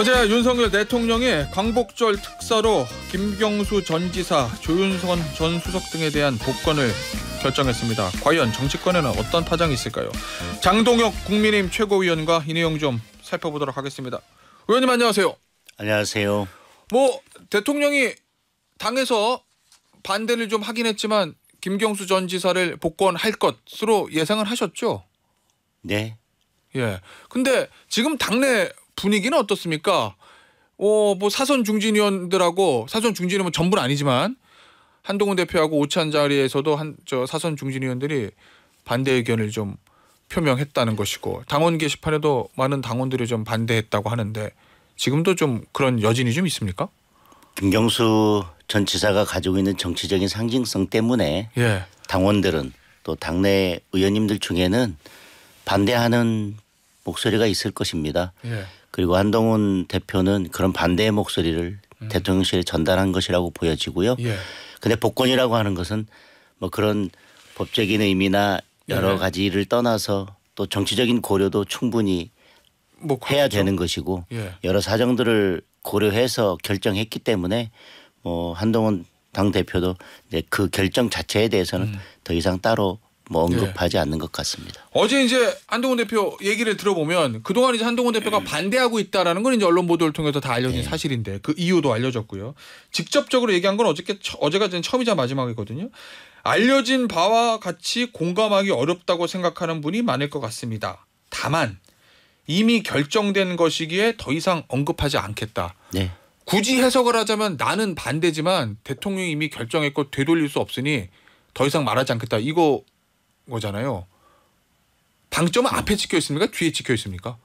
어제 윤석열 대통령이 광복절 특사로 김경수 전 지사, 조윤선 전 수석 등에 대한 복권을 결정했습니다. 과연 정치권에는 어떤 파장이 있을까요? 장동혁 국민의힘 최고위원과 이 내용 좀 살펴보도록 하겠습니다. 의원님 안녕하세요. 안녕하세요. 뭐 대통령이 당에서 반대를 좀 하긴 했지만 김경수 전 지사를 복권할 것으로 예상을 하셨죠? 네. 예. 근데 지금 당내 분위기는 어떻습니까? 어, 뭐 사선 중진위원들하고 사선 중진은 뭐 전부는 아니지만 한동훈 대표하고 오찬 자리에서도 한 저 사선 중진위원들이 반대 의견을 좀 표명했다는 것이고 당원 게시판에도 많은 당원들이 좀 반대했다고 하는데 지금도 좀 그런 여진이 좀 있습니까? 김경수 전 지사가 가지고 있는 정치적인 상징성 때문에 예. 당원들은 또 당내 의원님들 중에는 반대하는 목소리가 있을 것입니다. 예. 그리고 한동훈 대표는 그런 반대의 목소리를 음. 대통령실에 전달한 것이라고 보여지고요. 예. 근데 복권이라고 하는 것은 뭐 그런 법적인 의미나 여러 예. 가지를 떠나서 또 정치적인 고려도 충분히 뭐 해야 되는 것이고 예. 여러 사정들을 고려해서 결정했기 때문에 뭐 한동훈 당 대표도 그 결정 자체에 대해서는 음. 더 이상 따로 뭐 네. 언급하지 네. 않는 것 같습니다. 어제 이제 한동훈 대표 얘기를 들어보면 그동안 이제 한동훈 대표가 음. 반대하고 있다라는 건 이제 언론 보도를 통해서 다 알려진 네. 사실인데 그 이유도 알려졌고요. 직접적으로 얘기한 건 어저께 어제가 처음이자 마지막이거든요. 알려진 바와 같이 공감하기 어렵다고 생각하는 분이 많을 것 같습니다. 다만 이미 결정된 것이기에 더 이상 언급하지 않겠다. 네. 굳이 해석을 하자면 나는 반대지만 대통령이 이미 결정했고 되돌릴 수 없으니 더 이상 말하지 않겠다. 이거 거잖아요. 방점은 앞에 찍혀 있습니까? 뒤에 찍혀 있습니까?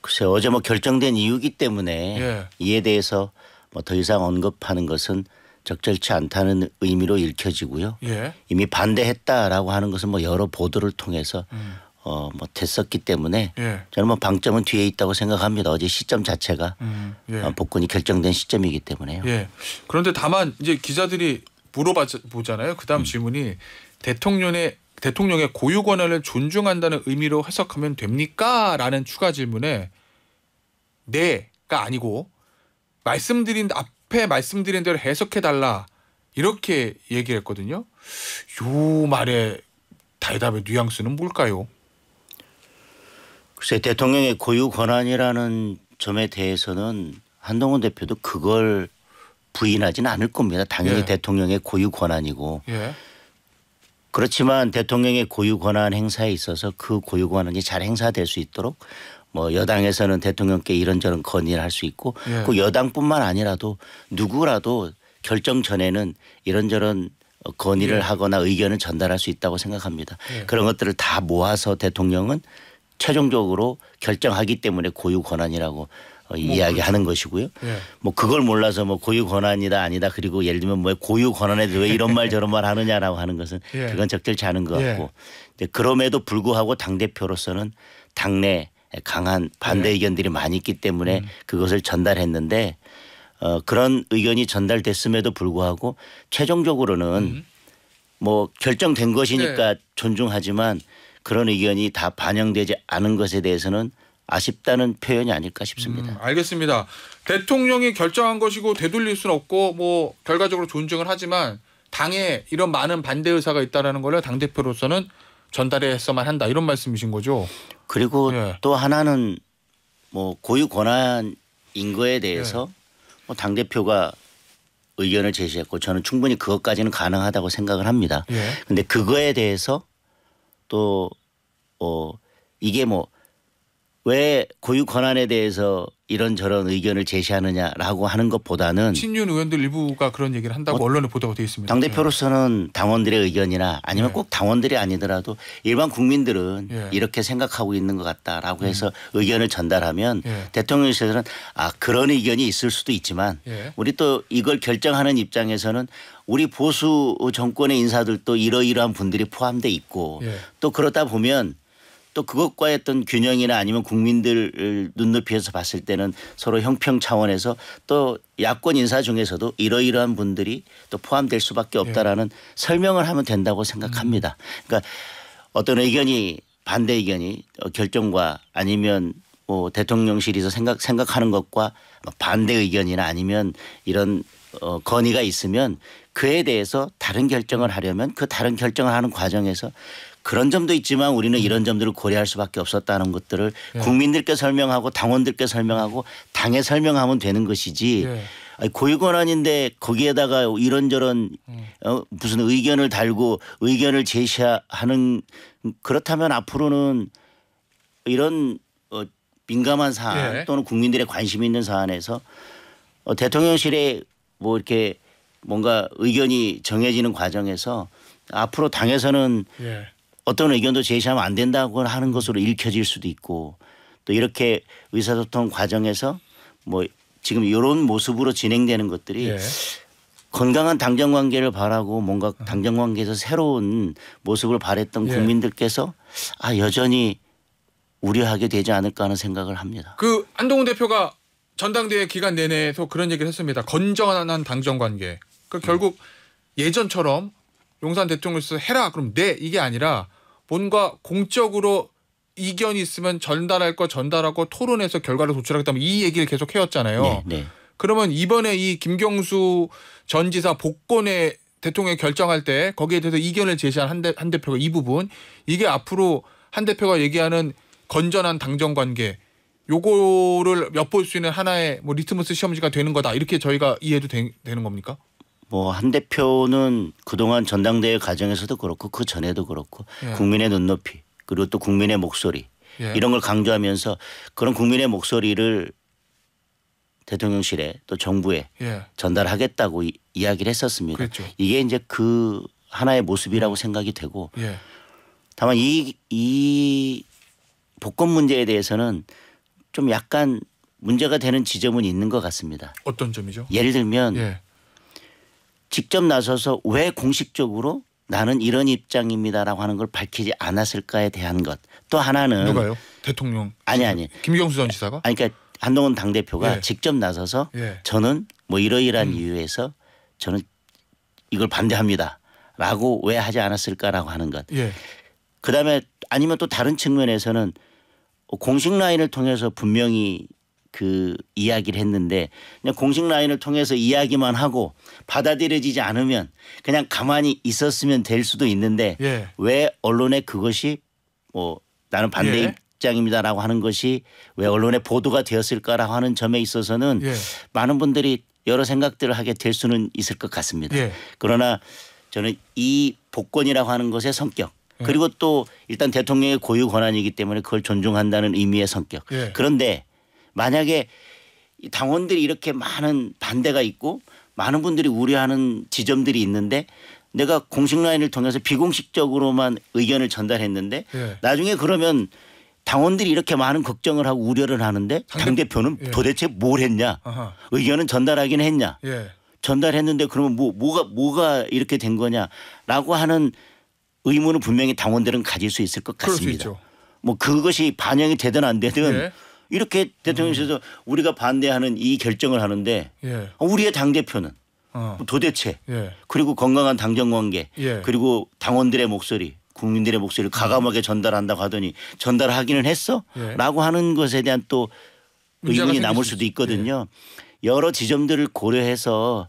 글쎄 어제 뭐 결정된 이유기 때문에 예. 이에 대해서 뭐 더 이상 언급하는 것은 적절치 않다는 의미로 읽혀지고요. 예. 이미 반대했다라고 하는 것은 뭐 여러 보도를 통해서 음. 어, 뭐 됐었기 때문에 예. 저는 뭐 방점은 뒤에 있다고 생각합니다. 어제 시점 자체가 음, 예. 어, 복권이 결정된 시점이기 때문에요. 예. 그런데 다만 이제 기자들이 물어보잖아요. 봤 그다음 음. 질문이 대통령의 대통령의 고유 권한을 존중한다는 의미로 해석하면 됩니까?라는 추가 질문에 네가 아니고 말씀드린 앞에 말씀드린 대로 해석해 달라 이렇게 얘기했거든요. 요 말의 대답의 뉘앙스는 뭘까요? 글쎄 대통령의 고유 권한이라는 점에 대해서는 한동훈 대표도 그걸 부인하지는 않을 겁니다. 당연히 예. 대통령의 고유 권한이고 예. 그렇지만 대통령의 고유 권한 행사에 있어서 그 고유 권한이 잘 행사될 수 있도록 뭐 여당에서는 대통령께 이런저런 건의를 할 수 있고 예. 그 여당뿐만 아니라도 누구라도 결정 전에는 이런저런 건의를 예. 하거나 의견을 전달할 수 있다고 생각합니다. 예. 그런 것들을 다 모아서 대통령은 최종적으로 결정하기 때문에 고유 권한이라고 어, 뭐 이야기하는 뭐, 것이고요. 예. 뭐 그걸 몰라서 뭐 고유 권한이다 아니다 그리고 예를 들면 뭐 고유 권한에 대해 왜 이런 말 저런 말 하느냐라고 하는 것은 예. 그건 적절치 않은 것 예. 같고 예. 그럼에도 불구하고 당 대표로서는 당내 강한 반대 예. 의견들이 많이 있기 때문에 음. 그것을 전달했는데 어, 그런 의견이 전달됐음에도 불구하고 최종적으로는 음. 뭐 결정된 것이니까 예. 존중하지만 그런 의견이 다 반영되지 않은 것에 대해서는 아쉽다는 표현이 아닐까 싶습니다. 음, 알겠습니다. 대통령이 결정한 것이고 되돌릴 수는 없고 뭐 결과적으로 존중을 하지만 당에 이런 많은 반대 의사가 있다라는 걸당 대표로서는 전달해서만 한다 이런 말씀이신 거죠. 그리고 예. 또 하나는 뭐 고유 권한인 거에 대해서 예. 뭐당 대표가 의견을 제시했고 저는 충분히 그것까지는 가능하다고 생각을 합니다. 그런데 예. 그거에 대해서 또 어, 이게 뭐왜 고유 권한에 대해서 이런저런 의견을 제시하느냐라고 하는 것보다는 친윤 의원들 일부가 그런 얘기를 한다고 어, 언론에 보도가 되어 있습니다. 당 대표로서는 예. 당원들의 의견이나 아니면 네. 꼭 당원들이 아니더라도 일반 국민들은 네. 이렇게 생각하고 있는 것 같다라고 해서 의견을 전달하면 대통령실에서는 아 그런 의견이 있을 수도 있지만 우리 또 이걸 결정하는 입장에서는 우리 보수 정권의 인사들도 이러이러한 분들이 포함돼 있고 또 그러다 보면 또 그것과의 어떤 균형이나 아니면 국민들 눈높이에서 봤을 때는 서로 형평 차원에서 또 야권 인사 중에서도 이러이러한 분들이 또 포함될 수밖에 예. 없다라는 네. 설명을 하면 된다고 생각합니다. 음. 그러니까 어떤 의견이 반대 의견이 어, 결정과 아니면 뭐 대통령실에서 생각 생각하는 것과 뭐 반대 의견이나 아니면 이런 어, 건의가 있으면 그에 대해서 다른 결정을 하려면 그 다른 결정을 하는 과정에서 그런 점도 있지만 우리는 음. 이런 점들을 고려할 수밖에 없었다는 것들을 예. 국민들께 설명하고 당원들께 설명하고 당에 설명하면 되는 것이지 예. 고유권한인데 거기에다가 이런저런 음. 어, 무슨 의견을 달고 의견을 제시하는 그렇다면 앞으로는 이런 어, 민감한 사안 예. 또는 국민들의 관심이 있는 사안에서 어, 대통령실에 뭐 이렇게 뭔가 의견이 정해지는 과정에서 앞으로 당에서는 예. 어떤 의견도 제시하면 안 된다고 하는 것으로 읽혀질 수도 있고 또 이렇게 의사소통 과정에서 뭐 지금 이런 모습으로 진행되는 것들이 예. 건강한 당정 관계를 바라고 뭔가 음. 당정 관계에서 새로운 모습을 바랬던 예. 국민들께서 아 여전히 우려하게 되지 않을까 하는 생각을 합니다. 그 안동훈 대표가 전당대회 기간 내내도 그런 얘기를 했습니다. 건전한 당정 관계. 그 음. 결국 음. 예전처럼 용산 대통령에서 해라 그럼 네 이게 아니라 뭔가 공적으로 이견이 있으면 전달할 거 전달하고 토론해서 결과를 도출하겠다 면이 얘기를 계속 해왔잖아요. 네, 네. 그러면 이번에 이 김경수 전 지사 복권에 대통령이 결정할 때 거기에 대해서 이견을 제시한 한, 대, 한 대표가 이 부분 이게 앞으로 한 대표가 얘기하는 건전한 당정 관계 요거를 엿볼 수 있는 하나의 뭐 리트머스 시험지가 되는 거다 이렇게 저희가 이해도 되, 되는 겁니까? 뭐한 대표는 그동안 전당대회 과정에서도 그렇고 그 전에도 그렇고 예. 국민의 눈높이 그리고 또 국민의 목소리 예. 이런 걸 강조하면서 그런 국민의 목소리를 대통령실에 또 정부에 예. 전달하겠다고 이, 야기를 했었습니다. 그랬죠. 이게 이제 그 하나의 모습이라고 생각이 되고 예. 다만 이, 이 복권 문제에 대해서는 좀 약간 문제가 되는 지점은 있는 것 같습니다. 어떤 점이죠? 예를 들면 예. 직접 나서서 왜 공식적으로 나는 이런 입장입니다라고 하는 걸 밝히지 않았을까에 대한 것. 또 하나는 누가요? 대통령 아니 아니 김경수 전 지사가 아니 그러니까 한동훈 당 대표가 예. 직접 나서서 예. 저는 뭐 이러이러한 음. 이유에서 저는 이걸 반대합니다라고 왜 하지 않았을까라고 하는 것. 예. 그다음에 아니면 또 다른 측면에서는 공식 라인을 통해서 분명히 그 이야기를 했는데 그냥 공식 라인을 통해서 이야기만 하고 받아들여지지 않으면 그냥 가만히 있었으면 될 수도 있는데 예. 왜 언론에 그것이 뭐 나는 반대 예. 입장입니다라고 하는 것이 왜 언론에 보도가 되었을까라고 하는 점에 있어서는 예. 많은 분들이 여러 생각들을 하게 될 수는 있을 것 같습니다. 예. 그러나 저는 이 복권이라고 하는 것의 성격 예. 그리고 또 일단 대통령의 고유 권한이기 때문에 그걸 존중한다는 의미의 성격 예. 그런데 만약에 당원들이 이렇게 많은 반대가 있고 많은 분들이 우려하는 지점들이 있는데 내가 공식 라인을 통해서 비공식적으로만 의견을 전달했는데 예. 나중에 그러면 당원들이 이렇게 많은 걱정을 하고 우려를 하는데 당 대표는 예. 도대체 뭘 했냐? 아하. 의견은 전달하긴 했냐? 예. 전달했는데 그러면 뭐 뭐가 뭐가 이렇게 된 거냐라고 하는 의문을 분명히 당원들은 가질 수 있을 것 같습니다. 뭐 그것이 반영이 되든 안 되든 예. 이렇게 대통령실에서 음. 우리가 반대하는 이 결정을 하는데 예. 우리의 당 대표는 어. 도대체 예. 그리고 건강한 당정 관계 예. 그리고 당원들의 목소리 국민들의 목소리를 가감하게 전달한다고 하더니 전달하기는 했어라고 예. 하는 것에 대한 또 의문이 남을 수도 있거든요. 예. 여러 지점들을 고려해서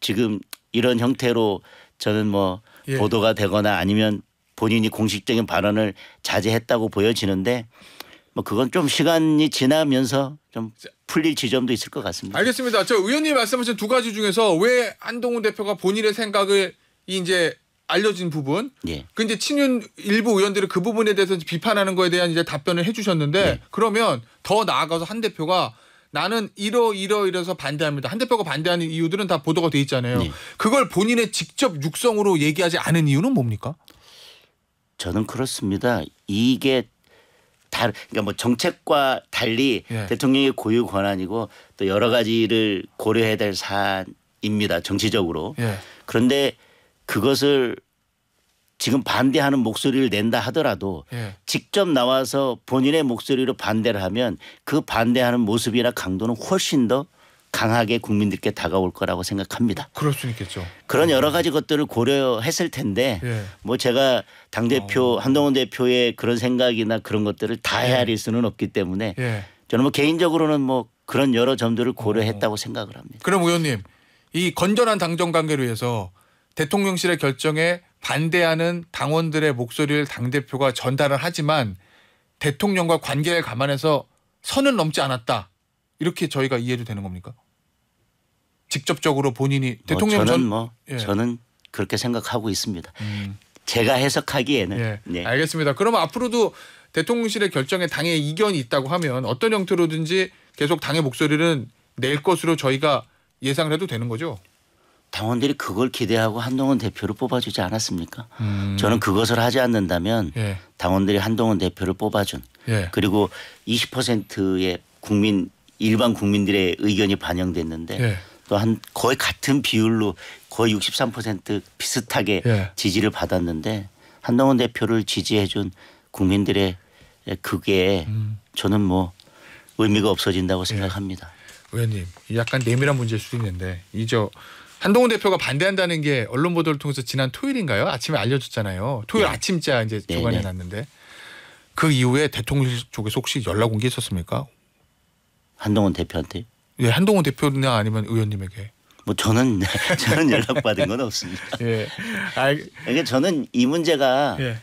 지금 이런 형태로 저는 뭐 예. 보도가 되거나 아니면 본인이 공식적인 발언을 자제했다고 보여지는데 뭐 그건 좀 시간이 지나면서 좀 풀릴 지점도 있을 것 같습니다. 알겠습니다. 저 의원님 말씀하신 두 가지 중에서 왜 한동훈 대표가 본인의 생각을 이제 알려진 부분, 예. 그이 친윤 일부 의원들이 그 부분에 대해서 비판하는 거에 대한 이제 답변을 해주셨는데 예. 그러면 더 나아가서 한 대표가 나는 이러 이러 이래서 반대합니다. 한 대표가 반대하는 이유들은 다 보도가 돼 있잖아요. 예. 그걸 본인의 직접 육성으로 얘기하지 않은 이유는 뭡니까? 저는 그렇습니다. 이게 다 그러니까 뭐 정책과 달리 예. 대통령의 고유 권한이고 또 여러 가지를 고려해야 될 사안입니다. 정치적으로. 예. 그런데 그것을 지금 반대하는 목소리를 낸다 하더라도 예. 직접 나와서 본인의 목소리로 반대를 하면 그 반대하는 모습이나 강도는 훨씬 더 강하게 국민들께 다가올 거라고 생각합니다. 그럴 수 있겠죠. 그런 네. 여러 가지 것들을 고려했을 텐데 예. 뭐 제가 당 대표 어. 한동훈 대표의 그런 생각이나 그런 것들을 다 예. 헤아릴 수는 없기 때문에 예. 저는 뭐 개인적으로는 뭐 그런 여러 점들을 어. 고려했다고 생각을 합니다. 그럼 의원님 이 건전한 당정 관계를 위해서 대통령실의 결정에 반대하는 당원들의 목소리를 당 대표가 전달을 하지만 대통령과 관계를 감안해서 선을 넘지 않았다 이렇게 저희가 이해도 되는 겁니까? 직접적으로 본인이 뭐 대통령 저는 뭐 예. 저는 그렇게 생각하고 있습니다. 음. 제가 해석하기에는 예. 예. 알겠습니다. 그럼 앞으로도 대통령실의 결정에 당의 이견이 있다고 하면 어떤 형태로든지 계속 당의 목소리는 낼 것으로 저희가 예상을 해도 되는 거죠? 당원들이 그걸 기대하고 한동훈 대표를 뽑아주지 않았습니까? 음. 저는 그것을 하지 않는다면 예. 당원들이 한동훈 대표를 뽑아준 예. 그리고 20%의 국민 일반 국민들의 의견이 반영됐는데 예. 또한 거의 같은 비율로 거의 63% 비슷하게 예. 지지를 받았는데 한동훈 대표를 지지해준 국민들의 그게 음. 저는 뭐 의미가 없어진다고 예. 생각합니다. 예. 의원님 약간 내밀한 문제일 수도 있는데 이저 한동훈 대표가 반대한다는 게 언론 보도를 통해서 지난 토요일인가요? 아침에 알려줬잖아요. 토요일 네. 아침자 이제 네, 조간해 놨는데 네. 그 이후에 대통령 쪽에 혹시 연락 온게 있었습니까? 한동훈 대표한테? 예, 한동훈 대표나 아니면 의원님에게. 뭐 저는 저는 연락 받은 건 없습니다. 예. 알... 그러니까 저는 이 문제가 예.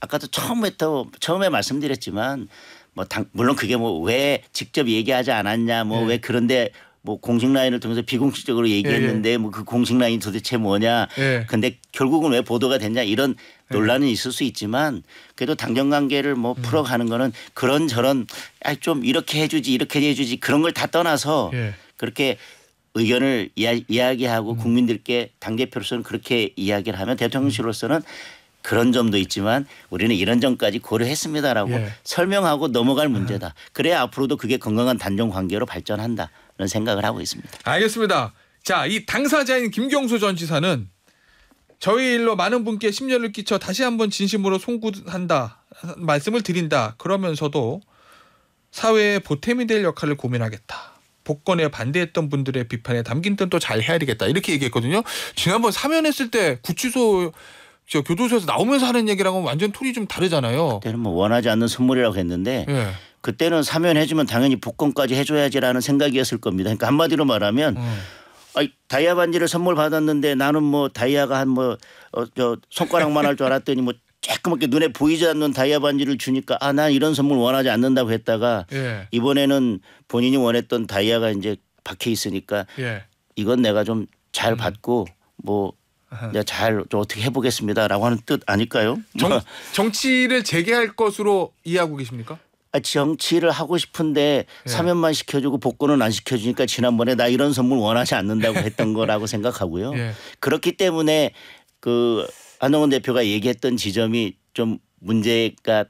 아까도 처음부터 처음에 말씀드렸지만 뭐 당, 물론 그게 뭐 왜 직접 얘기하지 않았냐 뭐왜 예. 그런데 뭐 공식 라인을 통해서 비공식적으로 얘기했는데 예, 예. 뭐그 공식 라인이 도대체 뭐냐. 예. 근데 결국은 왜 보도가 됐냐 이런 예. 논란은 있을 수 있지만 그래도 당정 관계를 뭐 음. 풀어가는 거는 그런 저런 아, 좀 이렇게 해주지 이렇게 해주지 그런 걸 다 떠나서 예. 그렇게 의견을 이야, 기하고 음. 국민들께 당 대표로서는 그렇게 이야기를 하면 대통령실로서는 음. 그런 점도 있지만 우리는 이런 점까지 고려했습니다라고 예. 설명하고 넘어갈 음. 문제다. 그래야 앞으로도 그게 건강한 단종 관계로 발전한다. 그런 생각을 하고 있습니다. 알겠습니다. 자, 이 당사자인 김경수 전 지사는 저희 일로 많은 분께 심려를 끼쳐 다시 한번 진심으로 송구한다 말씀을 드린다 그러면서도 사회에 보탬이 될 역할을 고민하겠다. 복권에 반대했던 분들의 비판에 담긴 뜻도 잘 해야 되겠다 이렇게 얘기했거든요. 지난번 사면했을 때 구치소 저 교도소에서 나오면서 하는 얘기랑은 완전 톤이 좀 다르잖아요. 그때는 뭐 원하지 않는 선물이라고 했는데 예. 그때는 사면해주면 당연히 복권까지 해줘야지라는 생각이었을 겁니다. 그러니까 한마디로 말하면 음. 아이, 다이아 반지를 선물 받았는데 나는 뭐 다이아가 한 뭐 어, 저 손가락만 할 줄 알았더니 뭐 조그맣게 눈에 보이지 않는 다이아 반지를 주니까 아난 이런 선물 원하지 않는다고 했다가 예. 이번에는 본인이 원했던 다이아가 이제 박혀 있으니까 예. 이건 내가 좀잘 음. 받고 뭐 내가 잘 어떻게 해보겠습니다라고 하는 뜻 아닐까요? 정, 정치를 재개할 것으로 이해하고 계십니까? 정치를 아, 하고 싶은데 예. 사면만 시켜주고 복권은 안 시켜주니까 지난번에 나 이런 선물 원하지 않는다고 했던 거라고 생각하고요. 예. 그렇기 때문에 그안동훈 대표가 얘기했던 지점이 좀 문제가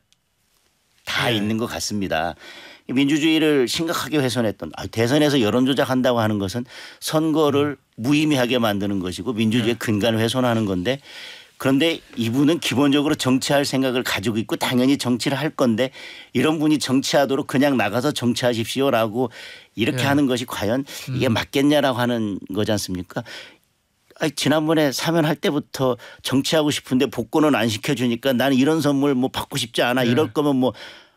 다 예. 있는 것 같습니다. 민주주의를 심각하게 훼손했던 아, 대선에서 여론조작한다고 하는 것은 선거를 음. 무의미하게 만드는 것이고 민주주의의 근간을 훼손하는 건데 그런데 이분은 기본적으로 정치할 생각을 가지고 있고 당연히 정치를 할 건데 이런 분이 정치하도록 그냥 나가서 정치하십시오라고 이렇게 네. 하는 것이 과연 음. 이게 맞겠냐라고 하는 거지 않습니까? 아니, 지난번에 사면할 때부터 정치하고 싶은데 복권은 안 시켜주니까 나는 이런 선물 뭐 받고 싶지 않아 네. 이럴 거면 뭐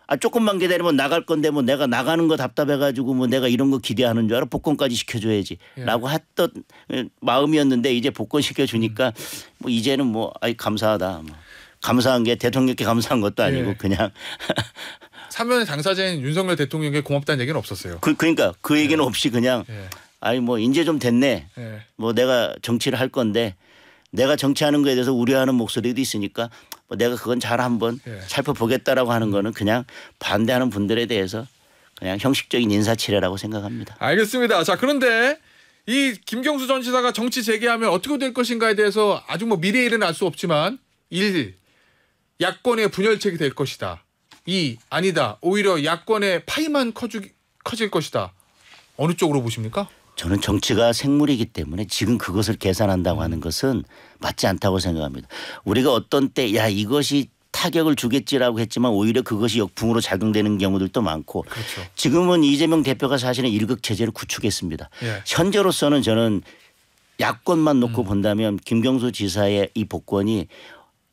아 조금만 기다리면 나갈 건데 뭐 내가 나가는 거 답답해가지고 뭐 내가 이런 거 기대하는 줄 알아 복권까지 시켜줘야지라고 예. 했던 예, 마음이었는데 이제 복권 시켜주니까 음. 뭐 이제는 뭐 아이 감사하다 뭐 감사한 게 대통령께 감사한 것도 예. 아니고 예. 그냥 사면의 당사자인 윤석열 대통령에게 고맙다는 얘기는 없었어요. 그, 그러니까 그 예. 얘기는 예. 없이 그냥 아이뭐 이제 좀 됐네 뭐 내가 정치를 할 건데 내가 정치하는 거에 대해서 우려하는 목소리도 있으니까 뭐 내가 그건 잘 한번 예. 살펴보겠다라고 하는 거는 그냥 반대하는 분들에 대해서 그냥 형식적인 인사치레라고 생각합니다. 알겠습니다. 자 그런데 이 김경수 전 지사가 정치 재개하면 어떻게 될 것인가에 대해서 아주 뭐 미래 일은 알 수 없지만 일 야권의 분열책이 될 것이다. 이 아니다. 오히려 야권의 파이만 커주, 커질 것이다. 어느 쪽으로 보십니까? 저는 정치가 생물이기 때문에 지금 그것을 계산한다고 하는 음. 것은 맞지 않다고 생각합니다. 우리가 어떤 때 야 이것이 타격을 주겠지라고 했지만 오히려 그것이 역풍으로 작용되는 경우들도 많고 그렇죠. 지금은 이재명 대표가 사실은 일극 체제를 구축했습니다. 예. 현재로서는 저는 야권만 놓고 음. 본다면 김경수 지사의 이 복권이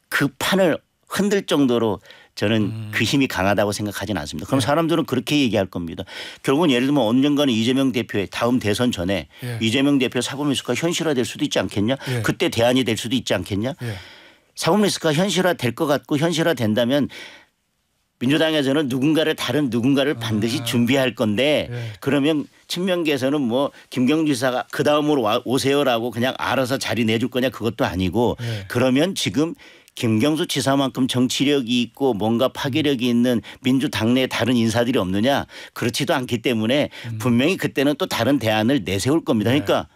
그 판을 흔들 정도로 저는 음. 그 힘이 강하다고 생각하진 않습니다. 그럼 네. 사람들은 그렇게 얘기할 겁니다. 결국은 예를 들면 언젠가는 이재명 대표의 다음 대선 전에 예. 이재명 대표 사법리스크가 현실화될 수도 있지 않겠냐? 예. 그때 대안이 될 수도 있지 않겠냐? 예. 사법리스크가 현실화될 것 같고 현실화된다면 민주당에서는 누군가를 다른 누군가를 반드시 아. 준비할 건데 예. 그러면 친명계에서는 뭐김경주사가그 다음으로 오세요라고 그냥 알아서 자리 내줄 거냐 그것도 아니고 예. 그러면 지금 김경수 지사만큼 정치력이 있고 뭔가 파괴력이 있는 민주당 내 다른 인사들이 없느냐 그렇지도 않기 때문에 음. 분명히 그때는 또 다른 대안을 내세울 겁니다. 네. 그러니까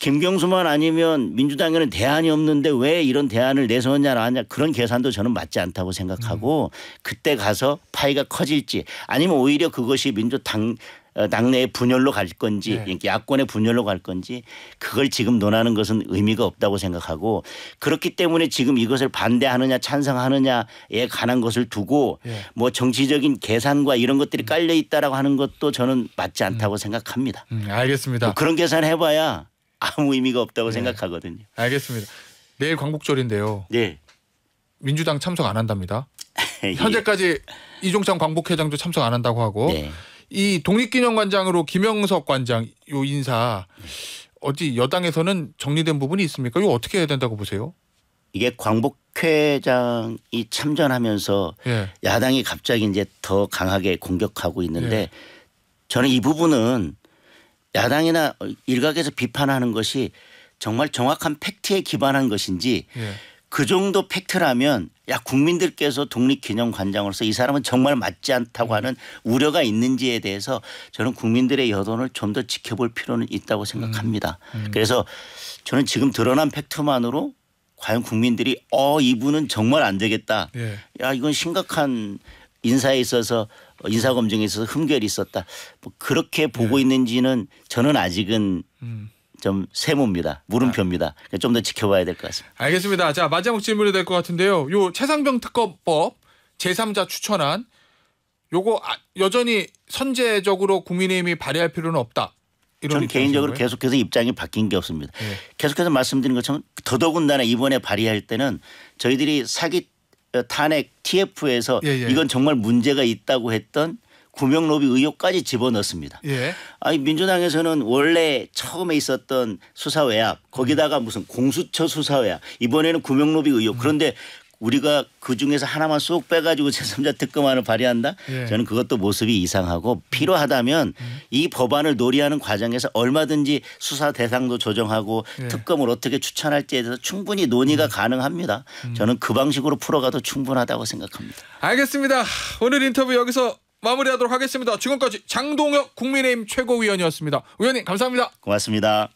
김경수만 아니면 민주당에는 대안이 없는데 왜 이런 대안을 내세웠냐라 하냐 그런 계산도 저는 맞지 않다고 생각하고 음. 그때 가서 파이가 커질지 아니면 오히려 그것이 민주당 어, 당내의 분열로 갈 건지 네. 야권의 분열로 갈 건지 그걸 지금 논하는 것은 의미가 없다고 생각하고 그렇기 때문에 지금 이것을 반대하느냐 찬성하느냐에 관한 것을 두고 네. 뭐 정치적인 계산과 이런 것들이 음. 깔려 있다라고 하는 것도 저는 맞지 않다고 음. 생각합니다. 음, 알겠습니다. 뭐 그런 계산 해봐야 아무 의미가 없다고 네. 생각하거든요. 알겠습니다. 내일 광복절인데요. 네. 민주당 참석 안 한답니다. 예. 현재까지 이종찬 광복회장도 참석 안 한다고 하고 네. 이 독립기념관장으로 김영석 관장 요 인사 어디 여당에서는 정리된 부분이 있습니까? 이거 어떻게 해야 된다고 보세요? 이게 광복회장이 참전하면서 예. 야당이 갑자기 이제 더 강하게 공격하고 있는데 예. 저는 이 부분은 야당이나 일각에서 비판하는 것이 정말 정확한 팩트에 기반한 것인지 예. 그 정도 팩트라면 야 국민들께서 독립기념관장으로서 이 사람은 정말 맞지 않다고 하는 우려가 있는지에 대해서 저는 국민들의 여론을 좀 더 지켜볼 필요는 있다고 생각합니다. 음. 음. 그래서 저는 지금 드러난 팩트만으로 과연 국민들이 어 이분은 정말 안 되겠다. 예. 야 이건 심각한 인사에 있어서 인사 검증에 있어서 흠결이 있었다. 뭐 그렇게 보고 예. 있는지는 저는 아직은 음. 좀 세모입니다. 물음표입니다. 아. 그러니까 좀더 지켜봐야 될 것 같습니다. 알겠습니다. 자 마지막 질문이 될 것 같은데요. 요 최상병 특검법 제3자 추천안 요거 아, 여전히 선제적으로 국민의힘이 발의할 필요는 없다. 저는 개인적으로 거예요? 계속해서 입장이 바뀐 게 없습니다. 네. 계속해서 말씀드린 것처럼 더더군다나 이번에 발의할 때는 저희들이 사기 어, 탄핵 TF에서 예, 예. 이건 정말 문제가 있다고 했던 구명로비 의혹까지 집어넣습니다. 예. 아니 민주당에서는 원래 처음에 있었던 수사 외압 거기다가 음. 무슨 공수처 수사 외압 이번에는 구명로비 의혹 음. 그런데 우리가 그 중에서 하나만 쏙 빼가지고 제3자 특검안을 발의한다? 예. 저는 그것도 모습이 이상하고 음. 필요하다면 음. 이 법안을 논의하는 과정에서 얼마든지 수사 대상도 조정하고 예. 특검을 어떻게 추천할지에 대해서 충분히 논의가 음. 가능합니다. 음. 저는 그 방식으로 풀어가도 충분하다고 생각합니다. 알겠습니다. 오늘 인터뷰 여기서 마무리하도록 하겠습니다. 지금까지 장동혁 국민의힘 최고위원이었습니다. 의원님 감사합니다. 고맙습니다.